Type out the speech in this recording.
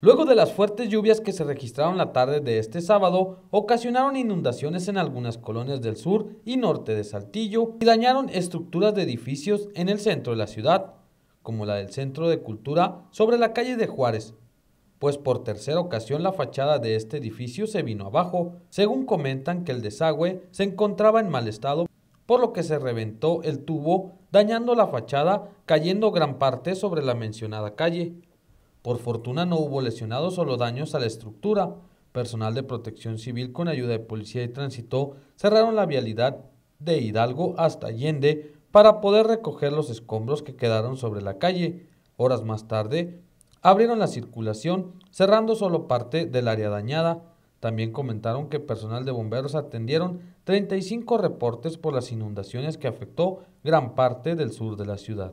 Luego de las fuertes lluvias que se registraron la tarde de este sábado, ocasionaron inundaciones en algunas colonias del sur y norte de Saltillo y dañaron estructuras de edificios en el centro de la ciudad, como la del Centro de Cultura sobre la calle de Juárez, pues por tercera ocasión la fachada de este edificio se vino abajo, según comentan que el desagüe se encontraba en mal estado, por lo que se reventó el tubo, dañando la fachada, cayendo gran parte sobre la mencionada calle. Por fortuna no hubo lesionados o daños a la estructura. Personal de protección civil con ayuda de policía y tránsito cerraron la vialidad de Hidalgo hasta Allende para poder recoger los escombros que quedaron sobre la calle. Horas más tarde, abrieron la circulación, cerrando solo parte del área dañada. También comentaron que personal de bomberos atendieron 35 reportes por las inundaciones que afectó gran parte del sur de la ciudad.